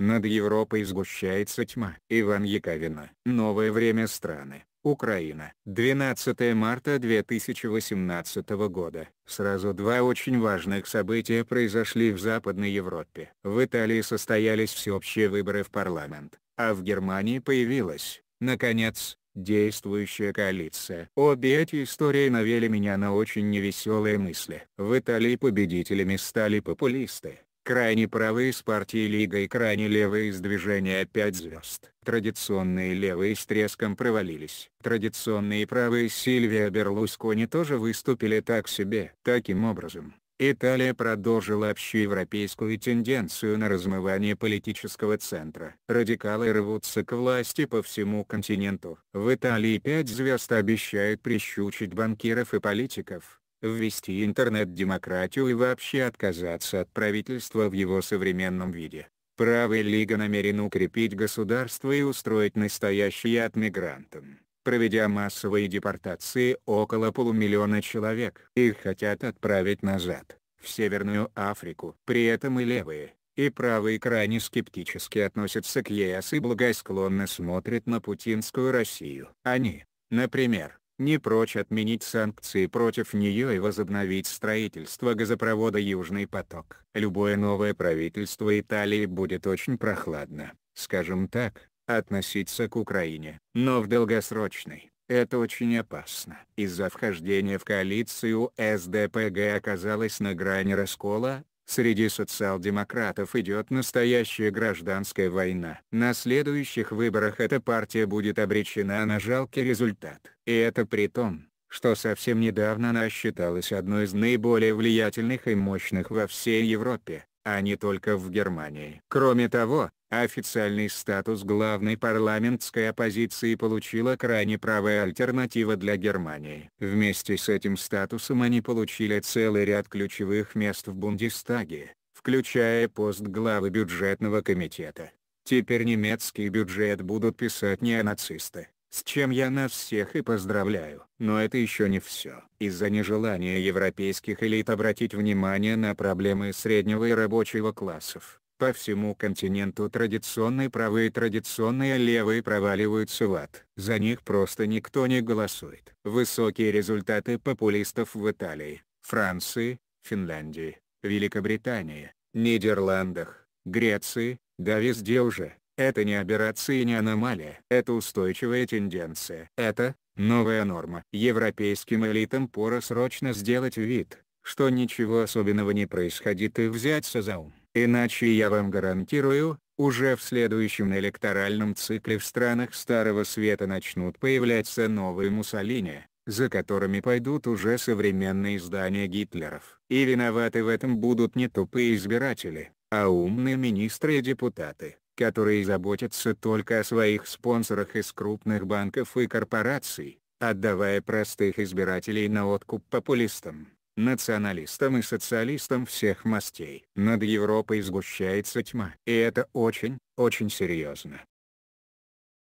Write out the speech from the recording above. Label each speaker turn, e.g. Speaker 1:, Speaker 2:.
Speaker 1: Над Европой сгущается тьма. Иван Яковина. Новое время страны. Украина. 12 марта 2018 года. Сразу два очень важных события произошли в Западной Европе. В Италии состоялись всеобщие выборы в парламент, а в Германии появилась, наконец, действующая коалиция. Обе эти истории навели меня на очень невеселые мысли. В Италии победителями стали популисты, крайне правые с партии Лига и крайне левые из движения 5 звезд. Традиционные левые с треском провалились. Традиционные правые Сильвия Берлускони тоже выступили так себе. Таким образом, Италия продолжила общеевропейскую тенденцию на размывание политического центра. Радикалы рвутся к власти по всему континенту. В Италии пять звезд обещают прищучить банкиров и политиков, ввести интернет-демократию и вообще отказаться от правительства в его современном виде. Правая лига намерена укрепить государство и устроить настоящий от мигрантам, проведя массовые депортации около полумиллиона человек. Их хотят отправить назад, в Северную Африку. При этом и левые, и правые крайне скептически относятся к ЕС и благосклонно смотрят на путинскую Россию. Они, например, не прочь отменить санкции против нее и возобновить строительство газопровода «Южный поток». Любое новое правительство Италии будет очень прохладно, скажем так, относиться к Украине. Но в долгосрочной, это очень опасно. Из-за вхождения в коалицию СДПГ оказалась на грани раскола, Среди социал-демократов идет настоящая гражданская война. На следующих выборах эта партия будет обречена на жалкий результат. И это при том, что совсем недавно она считалась одной из наиболее влиятельных и мощных во всей Европе, а не только в Германии. Кроме того, Официальный статус главной парламентской оппозиции получила крайне правая альтернатива для Германии. Вместе с этим статусом они получили целый ряд ключевых мест в Бундестаге, включая пост главы бюджетного комитета. Теперь немецкий бюджет будут писать не нацисты, с чем я нас всех и поздравляю. Но это еще не все. Из-за нежелания европейских элит обратить внимание на проблемы среднего и рабочего классов, по всему континенту традиционные правые и традиционные левые проваливаются в ад. За них просто никто не голосует. Высокие результаты популистов в Италии, Франции, Финляндии, Великобритании, Нидерландах, Греции, да везде уже. Это не аберрация и не аномалия. Это устойчивая тенденция. Это, новая норма. Европейским элитам пора срочно сделать вид, что ничего особенного не происходит и взяться за ум. Иначе я вам гарантирую, уже в следующем электоральном цикле в странах Старого Света начнут появляться новые Муссолини, за которыми пойдут уже современные издания Гитлеров. И виноваты в этом будут не тупые избиратели, а умные министры и депутаты, которые заботятся только о своих спонсорах из крупных банков и корпораций, отдавая простых избирателей на откуп популистам националистам и социалистам всех мастей. Над Европой сгущается тьма. И это очень, очень серьезно.